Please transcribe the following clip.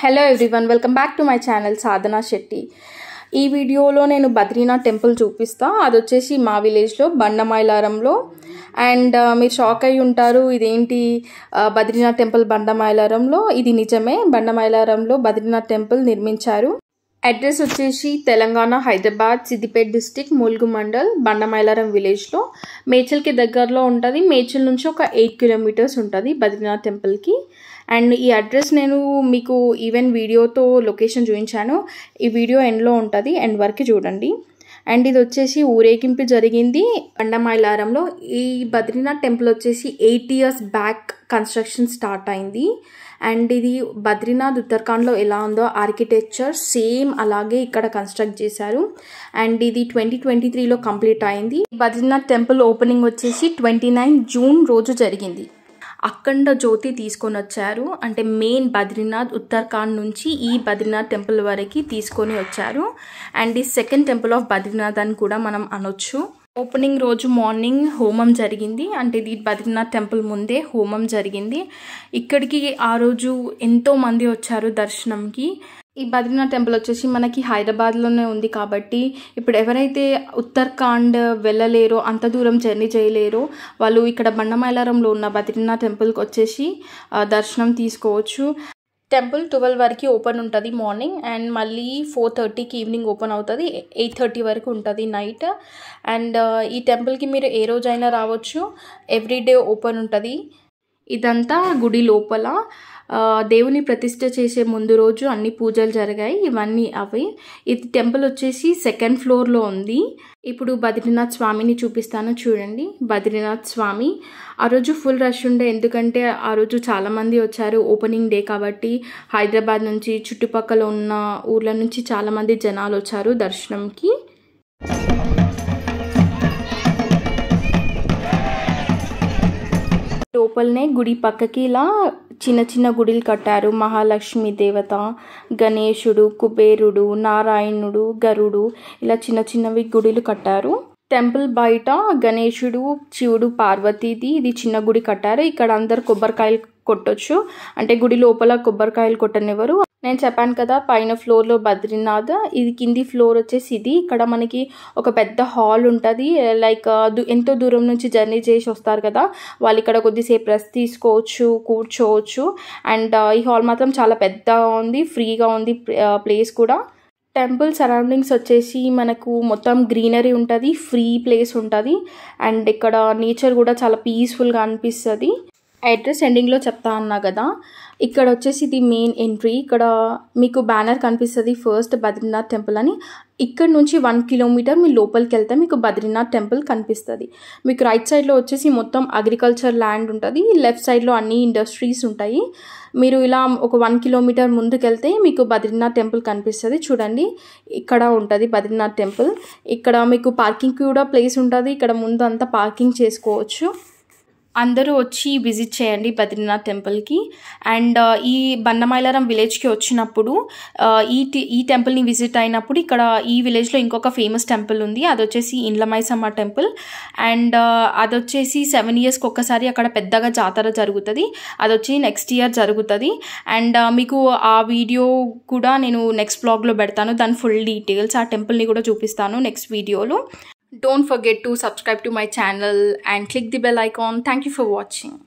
Hello everyone welcome back to my channel Sadhana Shetty ఈ వీడియోలో నేను బద్రీనాథ్ టెంపుల్ చూపిస్తా అది వచ్చేసి మా విలేజ్లో బండమైలారంలో అండ్ uh, మీరు షాక్ అయి ఉంటారు ఇదేంటి uh, బద్రీనాథ్ టెంపుల్ బండమైలారంలో ఇది నిజమే బండమైలారంలో బద్రీనాథ్ టెంపుల్ నిర్మించారు అడ్రస్ వచ్చేసి తెలంగాణ హైదరాబాద్ సిద్దిపేట డిస్టిక్ ములుగు మండల్ బండమైలారం విలేజ్లో మేచల్కి దగ్గరలో ఉంటుంది మేచల్ నుంచి ఒక ఎయిట్ కిలోమీటర్స్ ఉంటుంది బద్రీనాథ్ టెంపుల్కి అండ్ ఈ అడ్రస్ నేను మీకు ఈవెన్ వీడియోతో లొకేషన్ చూపించాను ఈ వీడియో ఎండ్లో ఉంటుంది ఎండ్ వరకు చూడండి అండ్ ఇది వచ్చేసి ఊరేగింపు జరిగింది అండమాయిలారంలో ఈ బద్రీనాథ్ టెంపుల్ వచ్చేసి eight years back construction start అయింది అండ్ ఇది బద్రీనాథ్ ఉత్తరాఖండ్లో ఎలా ఉందో ఆర్కిటెక్చర్ సేమ్ అలాగే ఇక్కడ కన్స్ట్రక్ట్ చేశారు అండ్ ఇది ట్వంటీ ట్వంటీ త్రీలో కంప్లీట్ అయింది బద్రీనాథ్ టెంపుల్ ఓపెనింగ్ వచ్చేసి ట్వంటీ నైన్ జూన్ రోజు జరిగింది అఖండ జ్యోతి తీసుకొని వచ్చారు అంటే మెయిన్ బద్రీనాథ్ ఉత్తరాఖండ్ నుంచి ఈ బద్రీనాథ్ టెంపుల్ వరకు తీసుకొని వచ్చారు అండ్ ఈ సెకండ్ టెంపుల్ ఆఫ్ బద్రీనాథ్ అని కూడా మనం అనొచ్చు ఓపెనింగ్ రోజు మార్నింగ్ హోమం జరిగింది అంటే ఇది బద్రీనాథ్ టెంపుల్ ముందే హోమం జరిగింది ఇక్కడికి ఆ రోజు ఎంతో మంది వచ్చారు దర్శనంకి ఈ బద్రీనాథ్ టెంపుల్ వచ్చేసి మనకి హైదరాబాద్లోనే ఉంది కాబట్టి ఇప్పుడు ఎవరైతే ఉత్తరాఖండ్ వెళ్ళలేరో అంత దూరం జర్నీ చేయలేరో వాళ్ళు ఇక్కడ బండమైలారంలో ఉన్న బద్రీనాథ్ టెంపుల్కి వచ్చేసి దర్శనం తీసుకోవచ్చు టెంపుల్ ట్వెల్వ్ వరకు ఓపెన్ ఉంటుంది మార్నింగ్ అండ్ మళ్ళీ ఫోర్ థర్టీకి ఈవినింగ్ ఓపెన్ అవుతుంది ఎయిట్ థర్టీ వరకు ఉంటుంది నైట్ అండ్ ఈ టెంపుల్కి మీరు ఏ రోజైనా రావచ్చు ఎవ్రీ డే ఓపెన్ ఉంటుంది ఇదంతా గుడి లోపల దేవుని ప్రతిష్ట చేసే ముందు రోజు అన్ని పూజలు జరిగాయి ఇవన్నీ అవి ఇది టెంపుల్ వచ్చేసి సెకండ్ ఫ్లోర్లో ఉంది ఇప్పుడు బద్రీనాథ్ స్వామిని చూపిస్తాను చూడండి బద్రీనాథ్ స్వామి ఆ రోజు ఫుల్ రష్ ఉండే ఎందుకంటే ఆ రోజు చాలామంది వచ్చారు ఓపెనింగ్ డే కాబట్టి హైదరాబాద్ నుంచి చుట్టుపక్కల ఉన్న ఊర్ల నుంచి చాలామంది జనాలు వచ్చారు దర్శనంకి లోపలనే గుడి పక్కకి ఇలా చిన్న చిన్న గుడిలు కట్టారు మహాలక్ష్మి దేవత గణేశుడు కుబేరుడు నారాయణుడు గరుడు ఇలా చిన్న చిన్నవి గుడిలు కట్టారు టెంపుల్ బయట గణేశుడు శివుడు పార్వతీది ఇది చిన్న గుడి కట్టారు ఇక్కడ అందరు కొబ్బరికాయలు కొట్టొచ్చు అంటే గుడి లోపల కొబ్బరికాయలు కొట్టనివ్వరు నేను చెప్పాను కదా పైన ఫ్లోర్లో బద్రీనాథ్ ఇది కింది ఫ్లోర్ వచ్చేసి ఇది ఇక్కడ మనకి ఒక పెద్ద హాల్ ఉంటుంది లైక్ ఎంతో దూరం నుంచి జర్నీ చేసి వస్తారు కదా వాళ్ళు ఇక్కడ కొద్దిసేపు రెస్ట్ తీసుకోవచ్చు కూర్చోవచ్చు అండ్ ఈ హాల్ మాత్రం చాలా పెద్దగా ఉంది ఫ్రీగా ఉంది ప్లేస్ కూడా టెంపుల్ సరౌండింగ్స్ వచ్చేసి మనకు మొత్తం గ్రీనరీ ఉంటుంది ఫ్రీ ప్లేస్ ఉంటుంది అండ్ ఇక్కడ నేచర్ కూడా చాలా పీస్ఫుల్గా అనిపిస్తుంది అడ్రస్ ఎండింగ్లో చెప్తా అన్నా కదా ఇక్కడ వచ్చేసి ఇది మెయిన్ ఎంట్రీ ఇక్కడ మీకు బ్యానర్ కనిపిస్తుంది ఫస్ట్ బద్రీనాథ్ టెంపుల్ అని ఇక్కడ నుంచి వన్ కిలోమీటర్ మీ లోపలికి వెళ్తే మీకు బద్రీనాథ్ టెంపుల్ కనిపిస్తుంది మీకు రైట్ సైడ్లో వచ్చేసి మొత్తం అగ్రికల్చర్ ల్యాండ్ ఉంటుంది లెఫ్ట్ సైడ్లో అన్ని ఇండస్ట్రీస్ ఉంటాయి మీరు ఇలా ఒక వన్ కిలోమీటర్ ముందుకెళ్తే మీకు బద్రీనాథ్ టెంపుల్ కనిపిస్తుంది చూడండి ఇక్కడ ఉంటుంది బద్రీనాథ్ టెంపుల్ ఇక్కడ మీకు పార్కింగ్ కూడా ప్లేస్ ఉంటుంది ఇక్కడ ముందు అంతా పార్కింగ్ చేసుకోవచ్చు అందరూ వచ్చి విజిట్ చేయండి బద్రీనాథ్ టెంపుల్కి అండ్ ఈ బన్నమైలారం విలేజ్కి వచ్చినప్పుడు ఈ ఈ టెంపుల్ని విజిట్ అయినప్పుడు ఇక్కడ ఈ విలేజ్లో ఇంకొక ఫేమస్ టెంపుల్ ఉంది అది వచ్చేసి ఇండ్లమైసమ్మ టెంపుల్ అండ్ అది వచ్చేసి సెవెన్ ఇయర్స్కి ఒక్కసారి అక్కడ పెద్దగా జాతర జరుగుతుంది అది వచ్చి నెక్స్ట్ ఇయర్ జరుగుతుంది అండ్ మీకు ఆ వీడియో కూడా నేను నెక్స్ట్ బ్లాగ్లో పెడతాను దాని ఫుల్ డీటెయిల్స్ ఆ టెంపుల్ని కూడా చూపిస్తాను నెక్స్ట్ వీడియోలో Don't forget to subscribe to my channel and click the bell icon. Thank you for watching.